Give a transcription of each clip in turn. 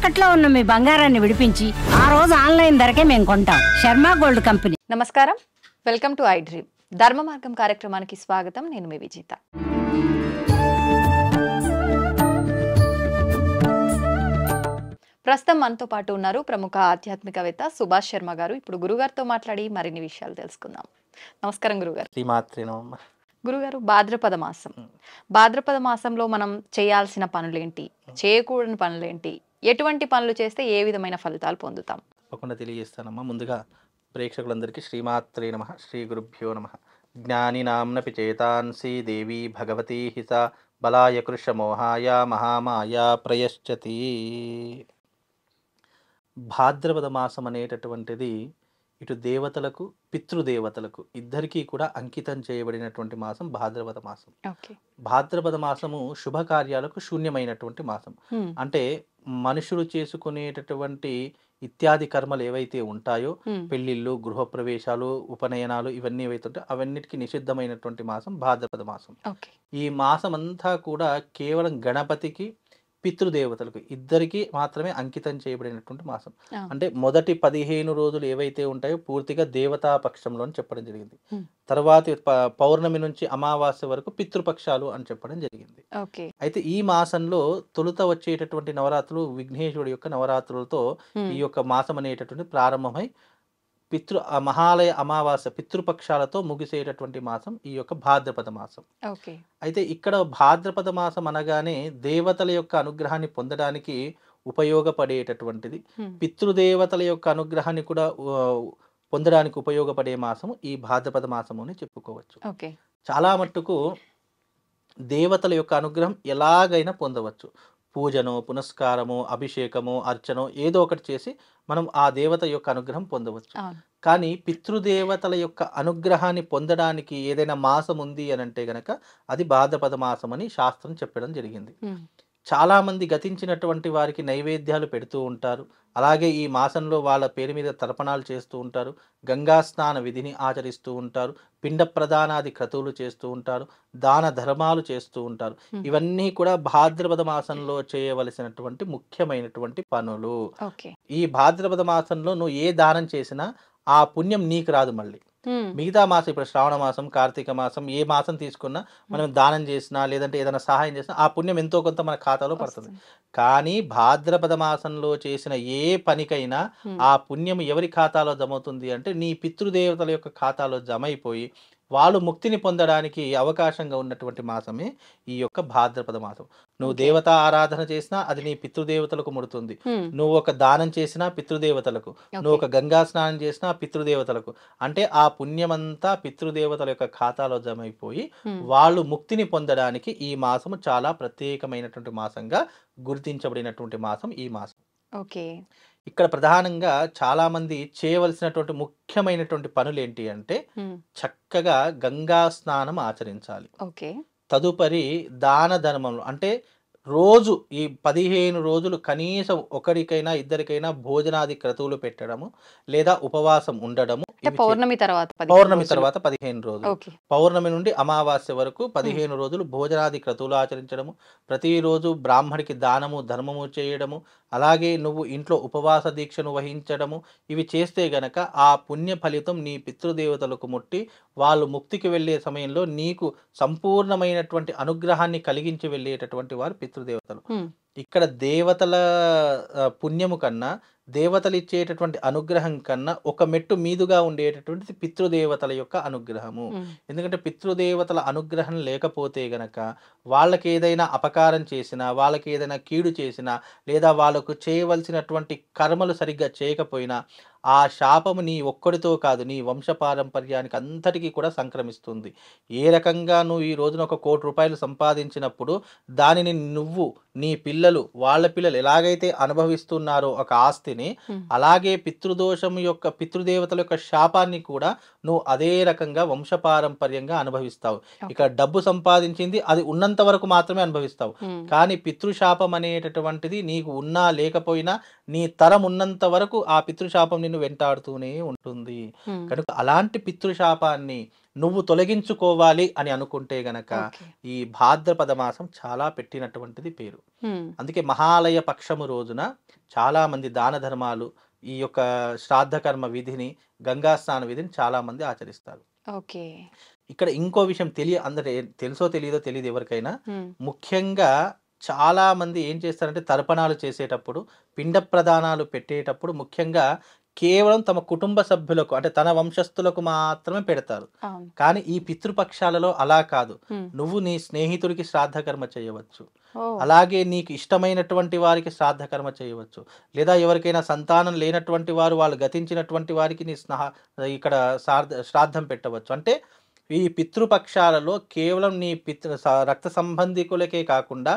తాకట్లో ఉన్న మీ బంగారాన్ని విడిపించి ఆ రోజు ఆన్లైన్ ధరకే మేము కొంటాం శర్మ గోల్డ్ కంపెనీ నమస్కారం వెల్కమ్ టు ఐ డ్రీమ్ ధర్మ మార్గం కార్యక్రమానికి స్వాగతం నేను మీ విజేత ప్రస్తుతం మనతో పాటు ఉన్నారు ప్రముఖ ఆధ్యాత్మికవేత్త సుభాష్ శర్మ గారు ఇప్పుడు గురుగారితో మాట్లాడి మరిన్ని విషయాలు తెలుసుకుందాం నమస్కారం గురుగారు గురుగారు భాద్రపద మాసం భాద్రపద మాసంలో మనం చేయాల్సిన పనులేంటి చేయకూడని పనులేంటి ఎటువంటి పనులు చేస్తే ఏ విధమైన ఫలితాలు పొందుతాం తప్పకుండా తెలియజేస్తానమ్మా ముందుగా ప్రేక్షకులందరికీ శ్రీమాత్రే నమ శ్రీ గురుభ్యో నమ జ్ఞాని నామ్న చేతాన్సి దేవి భగవతీ హిత బలాయ కృషమోహాయ మహామాయ ప్రయశ్చతి భాద్రపద మాసం అనేటటువంటిది ఇటు దేవతలకు పితృదేవతలకు ఇద్దరికీ కూడా అంకితం చేయబడినటువంటి మాసం భాద్రపద మాసం భాద్రపద మాసము శుభకార్యాలకు శూన్యమైనటువంటి మాసం అంటే మనుషులు చేసుకునేటటువంటి ఇత్యాది కర్మలు ఏవైతే ఉంటాయో పెళ్లిళ్ళు గృహప్రవేశాలు ఉపనయనాలు ఇవన్నీ ఏవైతే అవన్నిటికి నిషిద్ధమైనటువంటి మాసం భాద్రపద మాసం ఈ మాసం అంతా కూడా కేవలం గణపతికి పితృదేవతలకు ఇద్దరికి మాత్రమే అంకితం చేయబడినటువంటి మాసం అంటే మొదటి పదిహేను రోజులు ఏవైతే ఉంటాయో పూర్తిగా దేవతా పక్షంలో అని చెప్పడం జరిగింది తర్వాత పౌర్ణమి నుంచి అమావాస్య వరకు పితృపక్షాలు అని చెప్పడం జరిగింది అయితే ఈ మాసంలో తొలుత వచ్చేటటువంటి నవరాత్రులు విఘ్నేశ్వరుడు యొక్క నవరాత్రులతో ఈ యొక్క మాసం అనేటటువంటి ప్రారంభమై పితృ మహాలయ అమావాస పితృపక్షాలతో ముగిసేటటువంటి మాసం ఈ యొక్క భాద్రపద మాసం అయితే ఇక్కడ భాద్రపద మాసం అనగానే దేవతల యొక్క అనుగ్రహాన్ని పొందడానికి ఉపయోగపడేటటువంటిది పితృదేవతల యొక్క అనుగ్రహాన్ని కూడా పొందడానికి ఉపయోగపడే మాసము ఈ భాద్రపద మాసము అని చెప్పుకోవచ్చు చాలా మట్టుకు దేవతల యొక్క అనుగ్రహం ఎలాగైనా పొందవచ్చు పూజనో పునస్కారము అభిషేకము అర్చనో ఏదో ఒకటి చేసి మనం ఆ దేవత యొక్క అనుగ్రహం పొందవచ్చు కానీ పితృదేవతల యొక్క అనుగ్రహాన్ని పొందడానికి ఏదైనా మాసం ఉంది అని అంటే గనక అది బాధపద మాసం అని శాస్త్రం చెప్పడం జరిగింది చాలామంది గతించినటువంటి వారికి నైవేద్యాలు పెడుతూ ఉంటారు అలాగే ఈ మాసంలో వాళ్ళ పేరు మీద తర్పణాలు చేస్తూ ఉంటారు గంగా స్నాన విధిని ఆచరిస్తూ ఉంటారు పిండ ప్రధానాది క్రతువులు చేస్తూ ఉంటారు దాన ధర్మాలు చేస్తూ ఉంటారు ఇవన్నీ కూడా భాద్రపద మాసంలో చేయవలసినటువంటి ముఖ్యమైనటువంటి పనులు ఈ భాద్రపద మాసంలో నువ్వు ఏ దానం చేసినా ఆ పుణ్యం నీకు రాదు మళ్ళీ మిగతా మాసం ఇప్పుడు శ్రావణ మాసం కార్తీక మాసం ఏ మాసం తీసుకున్నా మనం దానం చేసినా లేదంటే ఏదైనా సహాయం చేసినా ఆ పుణ్యం ఎంతో కొంత మన ఖాతాలో పడుతుంది కానీ భాద్రపద మాసంలో చేసిన ఏ పనికైనా ఆ పుణ్యం ఎవరి ఖాతాలో జమవుతుంది అంటే నీ పితృదేవతల యొక్క ఖాతాలో జమ అయిపోయి వాళ్ళు ముక్తిని పొందడానికి అవకాశంగా ఉన్నటువంటి మాసమే ఈ యొక్క భాద్రపద మాసం నువ్వు దేవత ఆరాధన చేసినా అది నీ పితృదేవతలకు ముడుతుంది నువ్వు ఒక దానం చేసినా పితృదేవతలకు నువ్వు ఒక గంగా స్నానం చేసినా పితృదేవతలకు అంటే ఆ పుణ్యమంతా పితృదేవతల యొక్క ఖాతాలో జమైపోయి వాళ్ళు ముక్తిని పొందడానికి ఈ మాసము చాలా ప్రత్యేకమైనటువంటి మాసంగా గుర్తించబడినటువంటి మాసం ఈ మాసం ఓకే ఇక్కడ ప్రధానంగా చాలామంది చేయవలసినటువంటి ముఖ్యమైనటువంటి పనులు ఏంటి అంటే చక్కగా గంగా స్నానం ఆచరించాలి తదుపరి దాన ధర్మములు అంటే రోజు ఈ పదిహేను రోజులు కనీసం ఒకరికైనా ఇద్దరికైనా భోజనాది క్రతువులు పెట్టడము లేదా ఉపవాసం ఉండడము పౌర్ణమి తర్వాత పౌర్ణమి తర్వాత పదిహేను రోజులు పౌర్ణమి నుండి అమావాస్య వరకు పదిహేను రోజులు భోజనాది క్రతువులు ఆచరించడము ప్రతిరోజు బ్రాహ్మడికి దానము ధర్మము చేయడము అలాగే నువ్వు ఇంట్లో ఉపవాస దీక్షను వహించడము ఇవి చేస్తే గనక ఆ పుణ్య ఫలితం నీ పితృదేవతలకు ముట్టి వాళ్ళు ముక్తికి వెళ్ళే సమయంలో నీకు సంపూర్ణమైనటువంటి అనుగ్రహాన్ని కలిగించి వెళ్ళేటటువంటి వారు పితృ పితృదేవతలు ఇక్కడ దేవతల పుణ్యము కన్నా దేవతలు ఇచ్చేటటువంటి అనుగ్రహం కన్నా ఒక మెట్టు మీదుగా ఉండేటటువంటిది పితృదేవతల యొక్క అనుగ్రహము ఎందుకంటే పితృదేవతల అనుగ్రహం లేకపోతే గనక వాళ్ళకి ఏదైనా అపకారం చేసినా వాళ్ళకి ఏదైనా కీడు చేసినా లేదా వాళ్ళకు చేయవలసినటువంటి కర్మలు సరిగ్గా చేయకపోయినా ఆ శాపము నీ ఒక్కడితో కాదు నీ వంశపారంపర్యానికి అంతటికీ కూడా సంక్రమిస్తుంది ఏ రకంగా నువ్వు ఈ రోజున ఒక కోటి రూపాయలు సంపాదించినప్పుడు దానిని నువ్వు నీ పిల్లలు వాళ్ళ పిల్లలు ఎలాగైతే అనుభవిస్తున్నారో ఒక ఆస్తిని శక్తిని అలాగే పితృదోషం యొక్క పితృదేవతల యొక్క శాపాన్ని కూడా నువ్వు అదే రకంగా వంశపారంపర్యంగా అనుభవిస్తావు ఇక డబ్బు సంపాదించింది అది ఉన్నంత వరకు మాత్రమే అనుభవిస్తావు కానీ పితృశాపం అనేటటువంటిది నీకు ఉన్నా లేకపోయినా నీ తరం ఉన్నంత వరకు ఆ పితృశాపం నిన్ను వెంటాడుతూనే ఉంటుంది కనుక అలాంటి పితృశాపాన్ని నువ్వు తొలగించుకోవాలి అని అనుకుంటే గనక ఈ భాద్రపద మాసం చాలా పెట్టినటువంటిది పేరు అందుకే మహాలయ పక్షము రోజున చాలామంది దాన ధర్మాలు ఈ యొక్క శ్రాద్ధ కర్మ విధిని గంగా స్నాన విధిని చాలామంది ఆచరిస్తారు ఓకే ఇక్కడ ఇంకో విషయం తెలియ అందరు తెలుసో తెలియదో తెలియదు ఎవరికైనా ముఖ్యంగా చాలా మంది ఏం చేస్తారంటే తర్పణాలు చేసేటప్పుడు పిండ ప్రదానాలు పెట్టేటప్పుడు ముఖ్యంగా కేవలం తమ కుటుంబ సభ్యులకు అంటే తన వంశస్థులకు మాత్రమే పెడతారు కానీ ఈ పితృపక్షాలలో అలా కాదు నువ్వు నీ స్నేహితుడికి శ్రాద్ధ కర్మ చేయవచ్చు అలాగే నీకు ఇష్టమైనటువంటి వారికి శ్రాద్ధ కర్మ చేయవచ్చు లేదా ఎవరికైనా సంతానం లేనటువంటి వారు వాళ్ళు గతించినటువంటి వారికి నీ స్నా ఇక్కడ శ్రాద్ధం పెట్టవచ్చు అంటే ఈ పితృపక్షాలలో కేవలం నీ పితృ రక్త సంబంధికులకే కాకుండా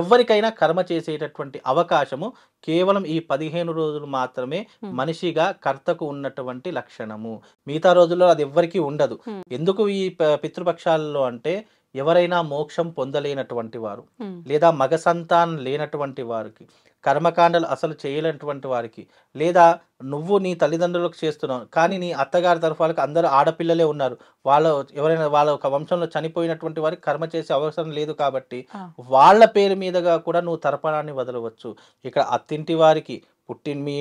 ఎవరికైనా కర్మ చేసేటటువంటి అవకాశము కేవలం ఈ పదిహేను రోజులు మాత్రమే మనిషిగా కర్తకు ఉన్నటువంటి లక్షణము మిగతా రోజుల్లో అది ఎవ్వరికీ ఉండదు ఎందుకు ఈ పితృపక్షాలలో అంటే ఎవరైనా మోక్షం పొందలేనటువంటి వారు లేదా మగ సంతానం లేనటువంటి వారికి కర్మకాండలు అసలు చేయలేనటువంటి వారికి లేదా నువ్వు నీ తల్లిదండ్రులకు చేస్తున్నావు కానీ నీ అత్తగారి తరఫాలకు అందరూ ఆడపిల్లలే ఉన్నారు వాళ్ళ ఎవరైనా వాళ్ళ ఒక వంశంలో చనిపోయినటువంటి వారికి కర్మ చేసే అవసరం లేదు కాబట్టి వాళ్ళ పేరు మీదుగా కూడా నువ్వు తర్పణాన్ని వదలవచ్చు ఇక్కడ అత్తింటి వారికి పుట్టిన మీ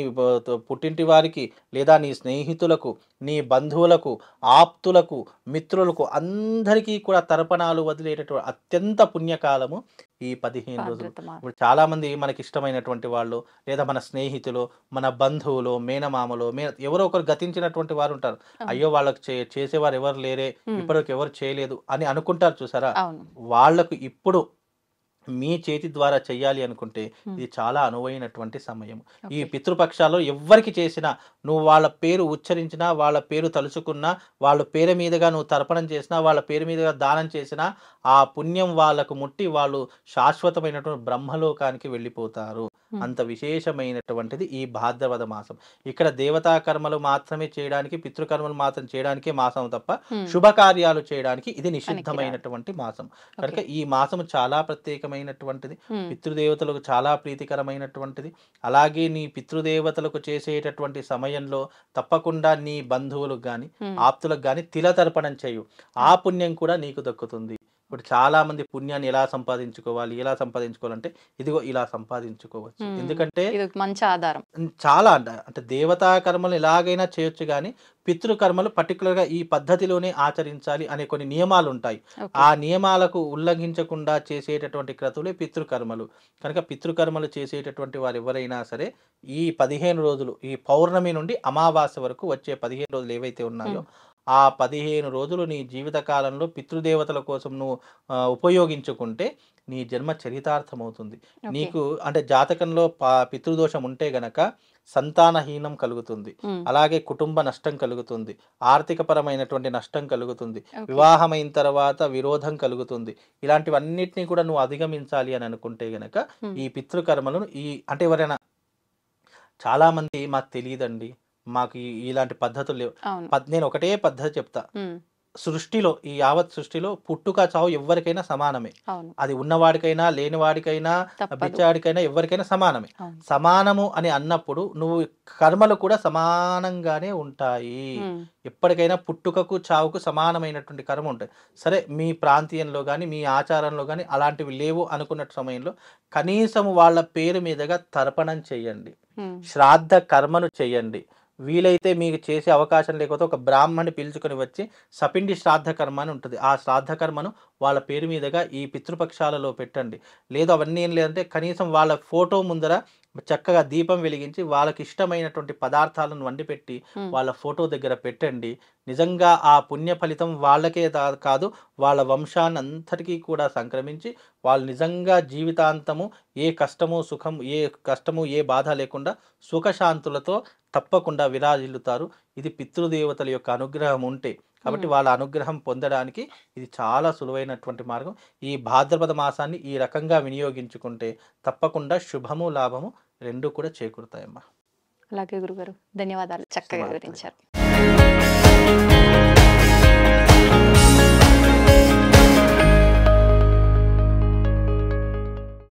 పుట్టింటి వారికి లేదా నీ స్నేహితులకు నీ బంధువులకు ఆప్తులకు మిత్రులకు అందరికీ కూడా తర్పణాలు వదిలేటటువంటి అత్యంత పుణ్యకాలము ఈ పదిహేను రోజులు ఇప్పుడు చాలామంది మనకి ఇష్టమైనటువంటి వాళ్ళు లేదా మన స్నేహితులు మన బంధువులు మేనమామలు మే ఎవరో ఒకరు గతించినటువంటి వారు ఉంటారు అయ్యో వాళ్ళకి చే చేసేవారు ఎవరు లేరే ఇప్పటికి ఎవరు చేయలేదు అని అనుకుంటారు చూసారా వాళ్లకు ఇప్పుడు మీ చేతి ద్వారా చేయాలి అనుకుంటే ఇది చాలా అనువైనటువంటి సమయం ఈ పితృపక్షాల్లో ఎవ్వరికి చేసినా నువ్వు వాళ్ళ పేరు ఉచ్చరించినా వాళ్ళ పేరు తలుచుకున్నా వాళ్ళ పేరు మీదుగా నువ్వు తర్పణం చేసినా వాళ్ళ పేరు మీదుగా దానం చేసినా ఆ పుణ్యం వాళ్ళకు ముట్టి వాళ్ళు శాశ్వతమైనటువంటి బ్రహ్మలోకానికి వెళ్ళిపోతారు అంత విశేషమైనటువంటిది ఈ భాద్రపద మాసం ఇక్కడ దేవతా కర్మలు మాత్రమే చేయడానికి పితృకర్మలు మాత్రం చేయడానికి మాసం తప్ప శుభకార్యాలు చేయడానికి ఇది నిషిద్ధమైనటువంటి మాసం కనుక ఈ మాసం చాలా ప్రత్యేకం ప్రీతికరమైనటువంటిది పితృదేవతలకు చాలా ప్రీతికరమైనటువంటిది అలాగే నీ పితృదేవతలకు చేసేటటువంటి సమయంలో తప్పకుండా నీ బంధువులకు కానీ ఆప్తులకు కానీ తిలతర్పణం చేయు ఆ పుణ్యం కూడా నీకు దక్కుతుంది ఇప్పుడు చాలామంది పుణ్యాన్ని ఎలా సంపాదించుకోవాలి ఎలా సంపాదించుకోవాలంటే ఇదిగో ఇలా సంపాదించుకోవచ్చు ఎందుకంటే మంచి ఆధారం చాలా అంటే దేవతా కర్మలు ఎలాగైనా చేయొచ్చు కానీ పితృకర్మలు గా ఈ పద్ధతిలోనే ఆచరించాలి అనే కొన్ని నియమాలు ఉంటాయి ఆ నియమాలకు ఉల్లంఘించకుండా చేసేటటువంటి క్రతువులే పితృకర్మలు కనుక పితృకర్మలు చేసేటటువంటి వారు ఎవరైనా సరే ఈ పదిహేను రోజులు ఈ పౌర్ణమి నుండి అమావాస్య వరకు వచ్చే పదిహేను రోజులు ఏవైతే ఉన్నాయో ఆ పదిహేను రోజులు నీ జీవితకాలంలో పితృదేవతల కోసం నువ్వు ఉపయోగించుకుంటే నీ జన్మ చరితార్థం అవుతుంది నీకు అంటే జాతకంలో పితృదోషం ఉంటే గనక సంతానహీనం కలుగుతుంది అలాగే కుటుంబ నష్టం కలుగుతుంది ఆర్థిక పరమైనటువంటి నష్టం కలుగుతుంది వివాహమైన తర్వాత విరోధం కలుగుతుంది ఇలాంటివన్నిటినీ కూడా నువ్వు అధిగమించాలి అని అనుకుంటే గనక ఈ పితృకర్మలను ఈ అంటే ఎవరైనా చాలామంది మాకు తెలియదండి మాకు ఇలాంటి పద్ధతులు లేవు నేను ఒకటే పద్ధతి చెప్తా సృష్టిలో ఈ యావత్ సృష్టిలో పుట్టుక చావు ఎవరికైనా సమానమే అది ఉన్నవాడికైనా లేనివాడికైనా బిచ్చాడికైనా ఎవరికైనా సమానమే సమానము అని అన్నప్పుడు నువ్వు కర్మలు కూడా సమానంగానే ఉంటాయి ఎప్పటికైనా పుట్టుకకు చావుకు సమానమైనటువంటి కర్మ ఉంటాయి సరే మీ ప్రాంతీయంలో కానీ మీ ఆచారంలో కానీ అలాంటివి లేవు అనుకున్న సమయంలో కనీసం వాళ్ళ పేరు మీదుగా తర్పణం చేయండి శ్రాద్ధ కర్మను చేయండి వీలైతే మీకు చేసే అవకాశం లేకపోతే ఒక బ్రాహ్మణి పిలుచుకొని వచ్చి సపిండి శ్రాద్ధ కర్మ అని ఉంటుంది ఆ శ్రాద్ధ కర్మను వాళ్ళ పేరు మీదుగా ఈ పితృపక్షాలలో పెట్టండి లేదు అవన్నీ ఏం లేదంటే కనీసం వాళ్ళ ఫోటో ముందర చక్కగా దీపం వెలిగించి వాళ్ళకి ఇష్టమైనటువంటి పదార్థాలను వండిపెట్టి వాళ్ళ ఫోటో దగ్గర పెట్టండి నిజంగా ఆ పుణ్య ఫలితం వాళ్ళకే కాదు వాళ్ళ వంశాన్ని అంతటికీ కూడా సంక్రమించి వాళ్ళు నిజంగా జీవితాంతము ఏ కష్టము సుఖం ఏ కష్టము ఏ బాధ లేకుండా సుఖశాంతులతో తప్పకుండా విరాజిల్లుతారు ఇది పితృదేవతల యొక్క అనుగ్రహం ఉంటే కాబట్టి వాళ్ళ అనుగ్రహం పొందడానికి ఇది చాలా సులువైనటువంటి మార్గం ఈ భాద్రపద మాసాన్ని ఈ రకంగా వినియోగించుకుంటే తప్పకుండా శుభము లాభము రెండు కూడా చేకూరుతాయమ్మా అలాగే గురుగారు ధన్యవాదాలు చక్కగా వివరించారు